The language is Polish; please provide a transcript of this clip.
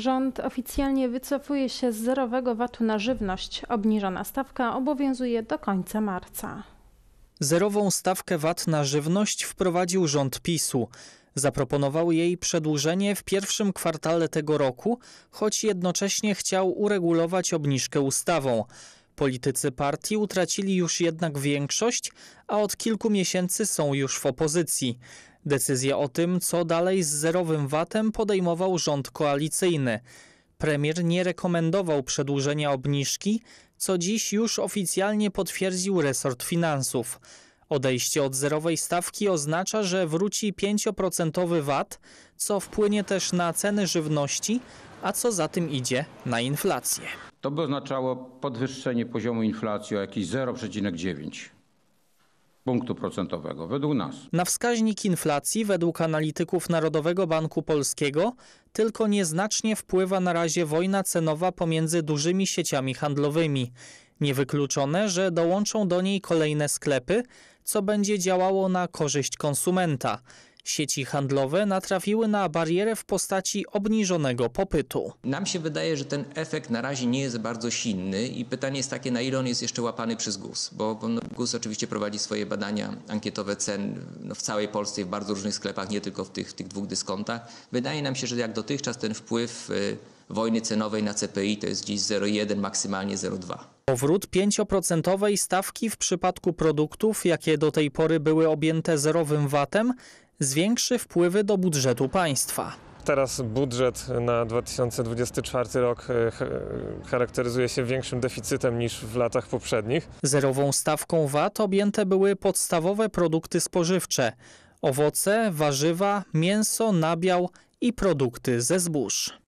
Rząd oficjalnie wycofuje się z zerowego VAT-u na żywność. Obniżona stawka obowiązuje do końca marca. Zerową stawkę VAT na żywność wprowadził rząd PiSu. Zaproponował jej przedłużenie w pierwszym kwartale tego roku, choć jednocześnie chciał uregulować obniżkę ustawą. Politycy partii utracili już jednak większość, a od kilku miesięcy są już w opozycji. Decyzję o tym, co dalej z zerowym VAT-em podejmował rząd koalicyjny. Premier nie rekomendował przedłużenia obniżki, co dziś już oficjalnie potwierdził resort finansów. Odejście od zerowej stawki oznacza, że wróci 5% VAT, co wpłynie też na ceny żywności, a co za tym idzie na inflację. To by oznaczało podwyższenie poziomu inflacji o jakieś 0,9 punktu procentowego, według nas. Na wskaźnik inflacji według analityków Narodowego Banku Polskiego tylko nieznacznie wpływa na razie wojna cenowa pomiędzy dużymi sieciami handlowymi. Niewykluczone, że dołączą do niej kolejne sklepy, co będzie działało na korzyść konsumenta. Sieci handlowe natrafiły na barierę w postaci obniżonego popytu. Nam się wydaje, że ten efekt na razie nie jest bardzo silny i pytanie jest takie, na ile on jest jeszcze łapany przez GUS, bo no, GUS oczywiście prowadzi swoje badania ankietowe cen no, w całej Polsce i w bardzo różnych sklepach, nie tylko w tych, tych dwóch dyskontach. Wydaje nam się, że jak dotychczas ten wpływ y, wojny cenowej na CPI to jest dziś 0,1, maksymalnie 0,2. Powrót 5% stawki w przypadku produktów, jakie do tej pory były objęte zerowym VAT-em, zwiększy wpływy do budżetu państwa. Teraz budżet na 2024 rok e, e, charakteryzuje się większym deficytem niż w latach poprzednich. Zerową stawką VAT objęte były podstawowe produkty spożywcze: owoce, warzywa, mięso, nabiał i produkty ze zbóż.